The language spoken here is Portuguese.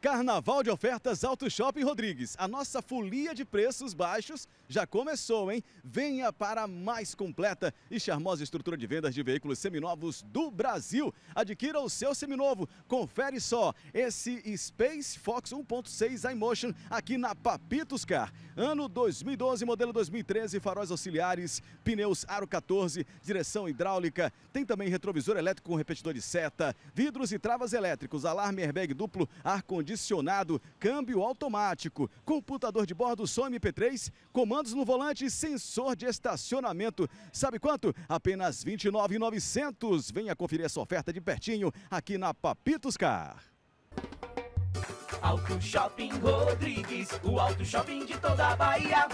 Carnaval de ofertas Auto Shopping Rodrigues. A nossa folia de preços baixos já começou, hein? Venha para a mais completa e charmosa estrutura de vendas de veículos seminovos do Brasil. Adquira o seu seminovo. Confere só esse Space Fox 1.6 iMotion aqui na Papitos Car. Ano 2012, modelo 2013, faróis auxiliares, pneus aro 14, direção hidráulica. Tem também retrovisor elétrico com repetidor de seta, vidros e travas elétricos, alarme airbag duplo, ar condicionado ar-condicionado, câmbio automático, computador de bordo som MP3, comandos no volante e sensor de estacionamento. Sabe quanto? Apenas R$ 29,900. Venha conferir essa oferta de pertinho aqui na Papitos Car. Auto Shopping Rodrigues, o auto shopping de toda a Bahia.